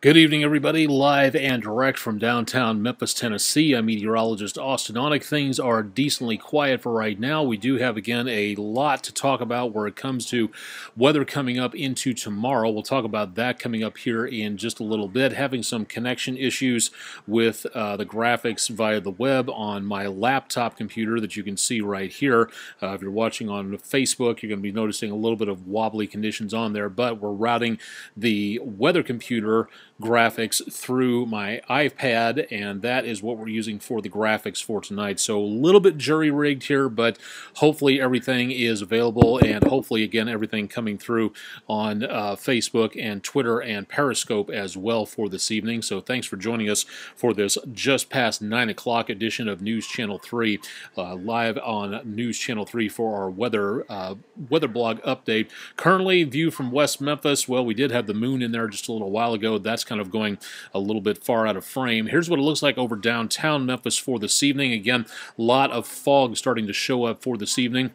Good evening, everybody. Live and direct from downtown Memphis, Tennessee. I'm meteorologist Austin Onick. Things are decently quiet for right now. We do have, again, a lot to talk about where it comes to weather coming up into tomorrow. We'll talk about that coming up here in just a little bit. Having some connection issues with uh, the graphics via the web on my laptop computer that you can see right here. Uh, if you're watching on Facebook, you're going to be noticing a little bit of wobbly conditions on there, but we're routing the weather computer graphics through my iPad, and that is what we're using for the graphics for tonight. So a little bit jury-rigged here, but hopefully everything is available, and hopefully, again, everything coming through on uh, Facebook and Twitter and Periscope as well for this evening. So thanks for joining us for this just past 9 o'clock edition of News Channel 3, uh, live on News Channel 3 for our weather, uh, weather blog update. Currently, view from West Memphis, well, we did have the moon in there just a little while ago. That's kind of going a little bit far out of frame. Here's what it looks like over downtown Memphis for this evening. Again, a lot of fog starting to show up for this evening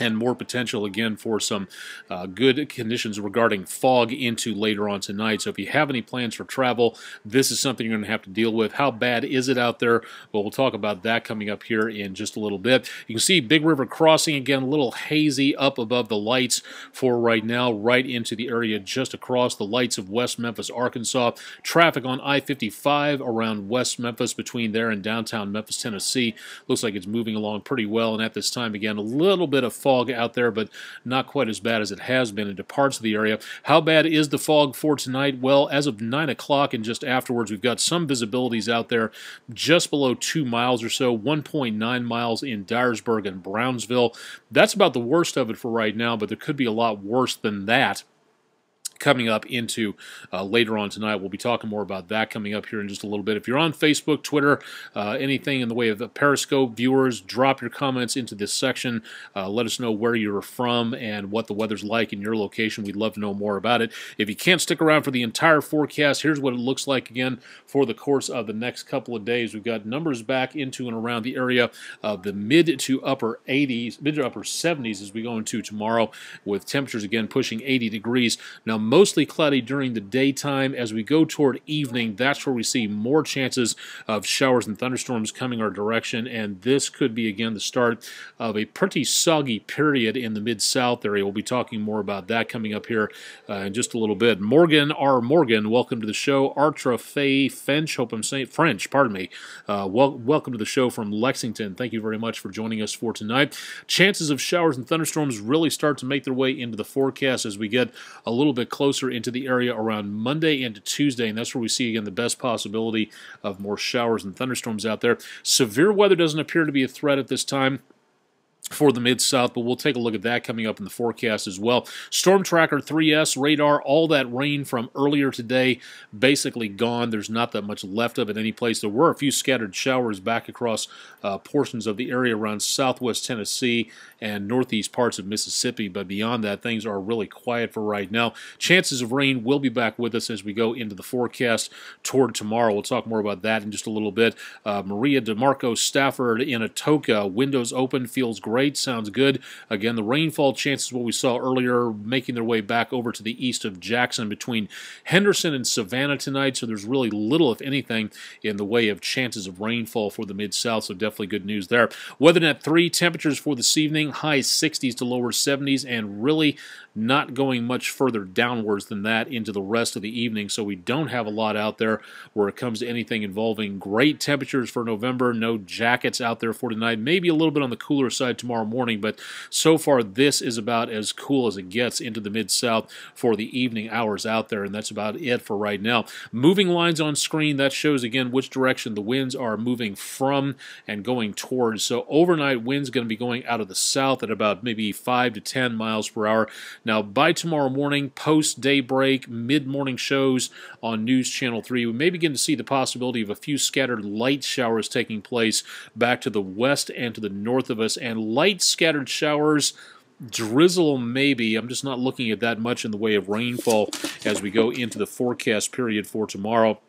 and more potential again for some uh, good conditions regarding fog into later on tonight. So if you have any plans for travel, this is something you're going to have to deal with. How bad is it out there? Well, we'll talk about that coming up here in just a little bit. You can see Big River Crossing again, a little hazy up above the lights for right now, right into the area just across the lights of West Memphis, Arkansas. Traffic on I-55 around West Memphis between there and downtown Memphis, Tennessee. Looks like it's moving along pretty well. And at this time, again, a little bit of fog fog out there, but not quite as bad as it has been into parts of the area. How bad is the fog for tonight? Well, as of 9 o'clock and just afterwards, we've got some visibilities out there just below 2 miles or so, 1.9 miles in Dyersburg and Brownsville. That's about the worst of it for right now, but there could be a lot worse than that coming up into uh, later on tonight. We'll be talking more about that coming up here in just a little bit. If you're on Facebook, Twitter, uh, anything in the way of the Periscope viewers, drop your comments into this section. Uh, let us know where you're from and what the weather's like in your location. We'd love to know more about it. If you can't stick around for the entire forecast, here's what it looks like again for the course of the next couple of days. We've got numbers back into and around the area of the mid to upper 80s, mid to upper 70s as we go into tomorrow, with temperatures again pushing 80 degrees. Now, mostly cloudy during the daytime. As we go toward evening, that's where we see more chances of showers and thunderstorms coming our direction, and this could be again the start of a pretty soggy period in the mid south area. We'll be talking more about that coming up here uh, in just a little bit. Morgan R. Morgan, welcome to the show. Artra Faye Finch, hope I'm saying French, pardon me. Uh, wel welcome to the show from Lexington. Thank you very much for joining us for tonight. Chances of showers and thunderstorms really start to make their way into the forecast as we get a little bit closer closer into the area around Monday into Tuesday, and that's where we see again the best possibility of more showers and thunderstorms out there. Severe weather doesn't appear to be a threat at this time for the Mid South, but we'll take a look at that coming up in the forecast as well. Storm Tracker 3S radar, all that rain from earlier today basically gone. There's not that much left of it any place. There were a few scattered showers back across uh, portions of the area around southwest Tennessee and northeast parts of Mississippi, but beyond that, things are really quiet for right now. Chances of rain will be back with us as we go into the forecast toward tomorrow. We'll talk more about that in just a little bit. Uh, Maria DeMarco Stafford in Atoka, windows open, feels great sounds good. Again, the rainfall chances, what we saw earlier, making their way back over to the east of Jackson between Henderson and Savannah tonight. So there's really little, if anything, in the way of chances of rainfall for the Mid South. So definitely good news there. WeatherNet 3 temperatures for this evening, high 60s to lower 70s, and really not going much further downwards than that into the rest of the evening. So we don't have a lot out there where it comes to anything involving great temperatures for November. No jackets out there for tonight. Maybe a little bit on the cooler side tomorrow tomorrow morning. But so far, this is about as cool as it gets into the Mid South for the evening hours out there, and that's about it for right now. Moving lines on screen, that shows again which direction the winds are moving from and going towards. So overnight, winds going to be going out of the south at about maybe 5 to 10 miles per hour. Now, by tomorrow morning, post daybreak, mid morning shows on News Channel 3, we may begin to see the possibility of a few scattered light showers taking place back to the west and to the north of us, and light light scattered showers, drizzle maybe. I'm just not looking at that much in the way of rainfall as we go into the forecast period for tomorrow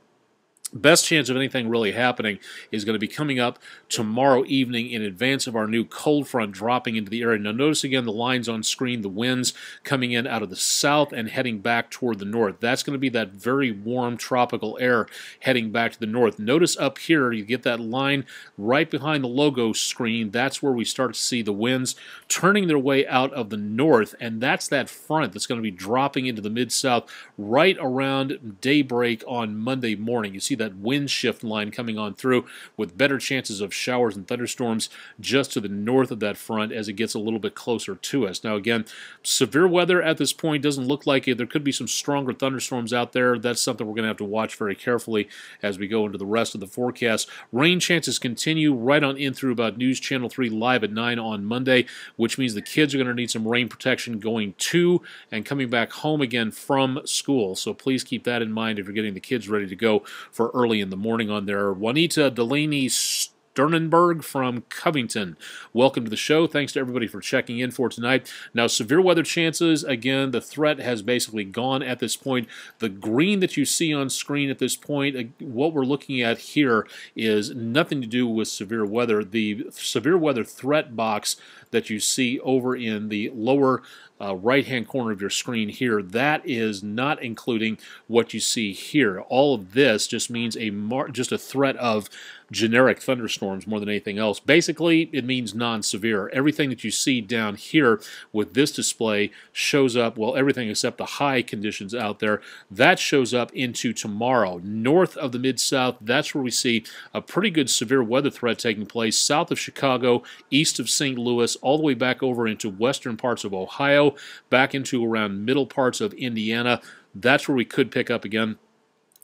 best chance of anything really happening is going to be coming up tomorrow evening in advance of our new cold front dropping into the area. Now, notice again the lines on screen, the winds coming in out of the south and heading back toward the north. That's going to be that very warm tropical air heading back to the north. Notice up here, you get that line right behind the logo screen. That's where we start to see the winds turning their way out of the north, and that's that front that's going to be dropping into the mid south right around daybreak on Monday morning. You see that wind shift line coming on through with better chances of showers and thunderstorms just to the north of that front as it gets a little bit closer to us. Now, again, severe weather at this point doesn't look like it. There could be some stronger thunderstorms out there. That's something we're going to have to watch very carefully as we go into the rest of the forecast. Rain chances continue right on in through about News Channel 3 live at 9 on Monday, which means the kids are going to need some rain protection going to and coming back home again from school. So please keep that in mind if you're getting the kids ready to go for early in the morning on there. Juanita Delaney Sternenberg from Covington. Welcome to the show. Thanks to everybody for checking in for tonight. Now, severe weather chances. Again, the threat has basically gone at this point. The green that you see on screen at this point, uh, what we're looking at here is nothing to do with severe weather. The severe weather threat box that you see over in the lower uh, right hand corner of your screen here. That is not including what you see here. All of this just means a just a threat of generic thunderstorms more than anything else. Basically, it means non-severe. Everything that you see down here with this display shows up, well, everything except the high conditions out there, that shows up into tomorrow. North of the Mid-South, that's where we see a pretty good severe weather threat taking place. South of Chicago, east of St. Louis, all the way back over into western parts of Ohio, back into around middle parts of Indiana. That's where we could pick up again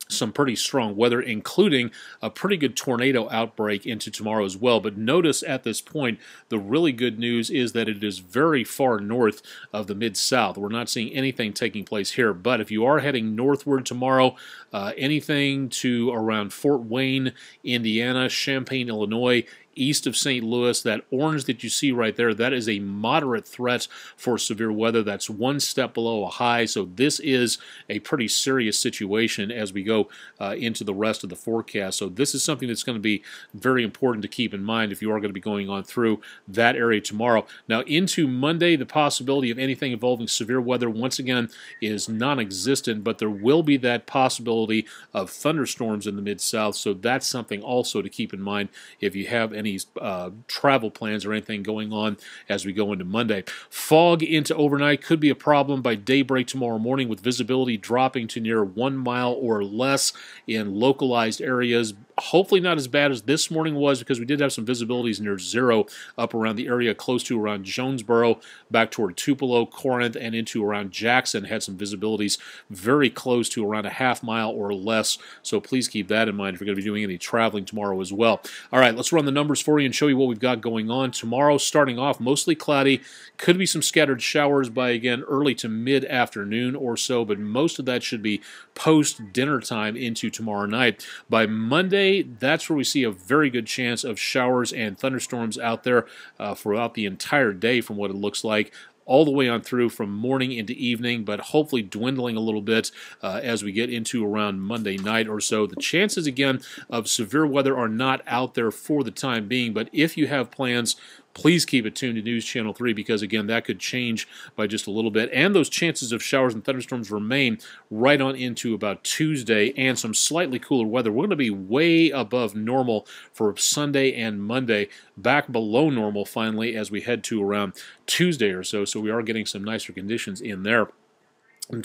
some pretty strong weather, including a pretty good tornado outbreak into tomorrow as well. But notice at this point, the really good news is that it is very far north of the Mid-South. We're not seeing anything taking place here. But if you are heading northward tomorrow, uh, anything to around Fort Wayne, Indiana, Champaign, Illinois, east of St. Louis. That orange that you see right there, that is a moderate threat for severe weather. That's one step below a high. So this is a pretty serious situation as we go uh, into the rest of the forecast. So this is something that's going to be very important to keep in mind if you are going to be going on through that area tomorrow. Now into Monday, the possibility of anything involving severe weather once again is non-existent, but there will be that possibility of thunderstorms in the mid-south. So that's something also to keep in mind if you have any any uh, travel plans or anything going on as we go into Monday. Fog into overnight could be a problem by daybreak tomorrow morning with visibility dropping to near one mile or less in localized areas hopefully not as bad as this morning was because we did have some visibilities near zero up around the area close to around Jonesboro, back toward Tupelo, Corinth, and into around Jackson. Had some visibilities very close to around a half mile or less. So please keep that in mind if you're going to be doing any traveling tomorrow as well. All right, let's run the numbers for you and show you what we've got going on tomorrow. Starting off mostly cloudy, could be some scattered showers by again early to mid afternoon or so, but most of that should be post dinner time into tomorrow night. By Monday, that's where we see a very good chance of showers and thunderstorms out there uh, throughout the entire day, from what it looks like all the way on through from morning into evening, but hopefully dwindling a little bit uh, as we get into around Monday night or so. The chances, again, of severe weather are not out there for the time being, but if you have plans please keep it tuned to News Channel 3 because, again, that could change by just a little bit. And those chances of showers and thunderstorms remain right on into about Tuesday and some slightly cooler weather. We're going to be way above normal for Sunday and Monday, back below normal finally as we head to around Tuesday or so. So we are getting some nicer conditions in there.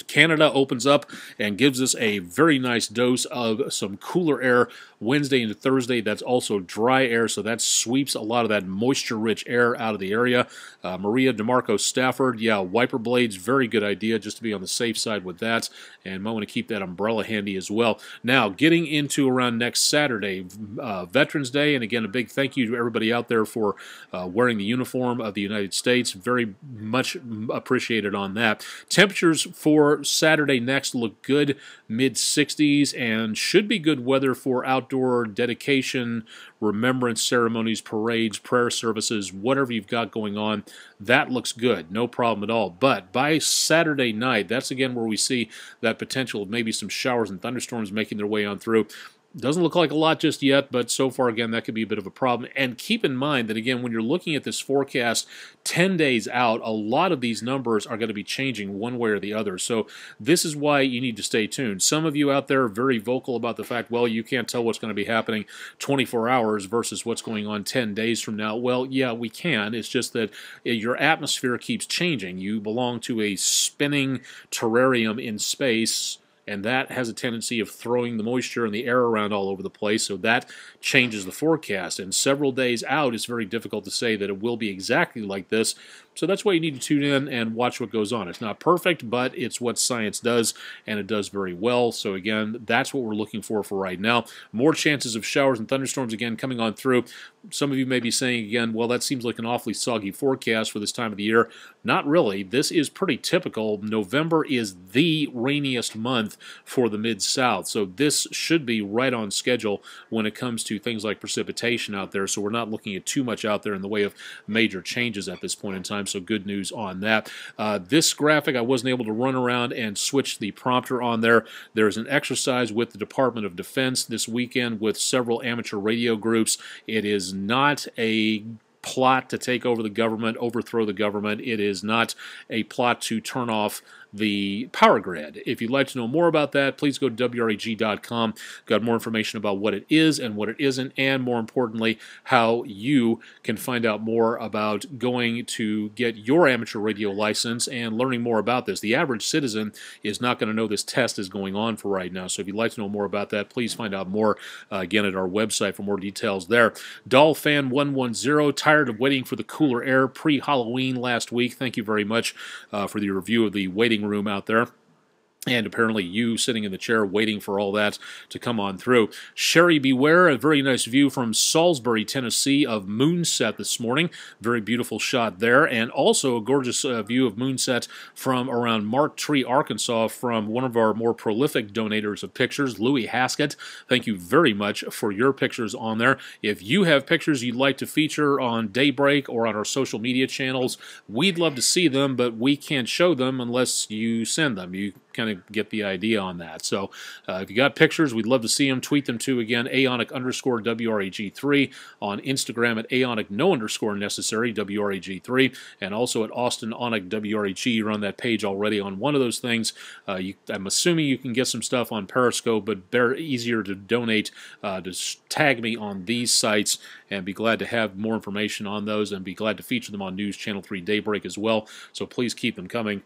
Canada opens up and gives us a very nice dose of some cooler air Wednesday into Thursday. That's also dry air, so that sweeps a lot of that moisture rich air out of the area. Uh, Maria DeMarco Stafford, yeah, wiper blades, very good idea just to be on the safe side with that. And might want to keep that umbrella handy as well. Now, getting into around next Saturday, uh, Veterans Day, and again, a big thank you to everybody out there for uh, wearing the uniform of the United States. Very much appreciated on that. Temperatures for for Saturday next look good, mid 60s, and should be good weather for outdoor dedication, remembrance ceremonies, parades, prayer services, whatever you've got going on. That looks good, no problem at all. But by Saturday night, that's again where we see that potential of maybe some showers and thunderstorms making their way on through. Doesn't look like a lot just yet, but so far, again, that could be a bit of a problem. And keep in mind that, again, when you're looking at this forecast 10 days out, a lot of these numbers are going to be changing one way or the other. So this is why you need to stay tuned. Some of you out there are very vocal about the fact, well, you can't tell what's going to be happening 24 hours versus what's going on 10 days from now. Well, yeah, we can. It's just that eh, your atmosphere keeps changing. You belong to a spinning terrarium in space and that has a tendency of throwing the moisture and the air around all over the place. So that changes the forecast. And several days out, it's very difficult to say that it will be exactly like this so that's why you need to tune in and watch what goes on. It's not perfect, but it's what science does, and it does very well. So again, that's what we're looking for for right now. More chances of showers and thunderstorms again coming on through. Some of you may be saying again, well, that seems like an awfully soggy forecast for this time of the year. Not really. This is pretty typical. November is the rainiest month for the Mid-South, so this should be right on schedule when it comes to things like precipitation out there. So we're not looking at too much out there in the way of major changes at this point in time so good news on that. Uh, this graphic, I wasn't able to run around and switch the prompter on there. There is an exercise with the Department of Defense this weekend with several amateur radio groups. It is not a plot to take over the government, overthrow the government. It is not a plot to turn off the power grid. If you'd like to know more about that, please go to WREG.com. Got more information about what it is and what it isn't, and more importantly, how you can find out more about going to get your amateur radio license and learning more about this. The average citizen is not going to know this test is going on for right now. So if you'd like to know more about that, please find out more uh, again at our website for more details there. Dollfan110, tired of waiting for the cooler air pre Halloween last week. Thank you very much uh, for the review of the waiting room out there and apparently you sitting in the chair waiting for all that to come on through. Sherry Beware, a very nice view from Salisbury, Tennessee of Moonset this morning. Very beautiful shot there. And also a gorgeous uh, view of Moonset from around Mark Tree, Arkansas from one of our more prolific donors of pictures, Louis Haskett. Thank you very much for your pictures on there. If you have pictures you'd like to feature on Daybreak or on our social media channels, we'd love to see them, but we can't show them unless you send them. You kind of get the idea on that. So uh, if you got pictures, we'd love to see them. Tweet them to again, aonic underscore WREG3 on Instagram at aonic no underscore necessary WREG3 and also at Austin Onic WREG. You run that page already on one of those things. Uh, you, I'm assuming you can get some stuff on Periscope, but they're easier to donate. Uh, to tag me on these sites and be glad to have more information on those and be glad to feature them on News Channel 3 Daybreak as well. So please keep them coming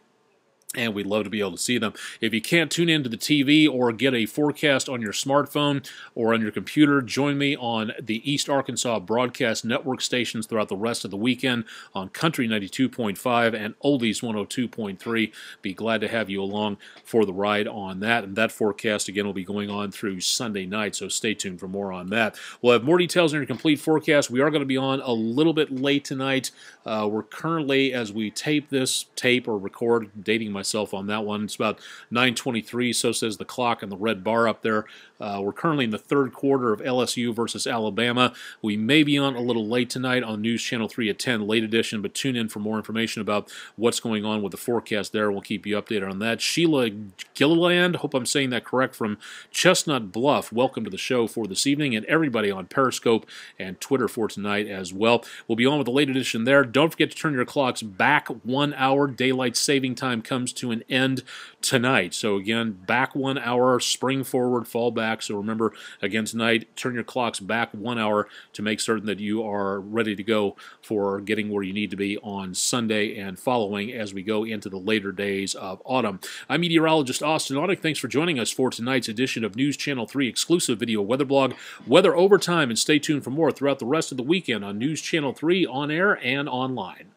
and we'd love to be able to see them. If you can't tune into the TV or get a forecast on your smartphone or on your computer, join me on the East Arkansas broadcast network stations throughout the rest of the weekend on Country 92.5 and Oldies 102.3. Be glad to have you along for the ride on that. And that forecast, again, will be going on through Sunday night, so stay tuned for more on that. We'll have more details on your complete forecast. We are going to be on a little bit late tonight. Uh, we're currently, as we tape this tape or record, dating my myself on that one. It's about 9:23, so says the clock and the red bar up there. Uh, we're currently in the third quarter of LSU versus Alabama. We may be on a little late tonight on News Channel 3 at 10, late edition, but tune in for more information about what's going on with the forecast there. We'll keep you updated on that. Sheila Gilliland, hope I'm saying that correct, from Chestnut Bluff, welcome to the show for this evening, and everybody on Periscope and Twitter for tonight as well. We'll be on with the late edition there. Don't forget to turn your clocks back one hour. Daylight saving time comes to an end tonight. So, again, back one hour, spring forward, fall back back. So remember, again tonight, turn your clocks back one hour to make certain that you are ready to go for getting where you need to be on Sunday and following as we go into the later days of autumn. I'm meteorologist Austin Audick. Thanks for joining us for tonight's edition of News Channel 3 exclusive video weather blog, Weather Overtime, and stay tuned for more throughout the rest of the weekend on News Channel 3 on air and online.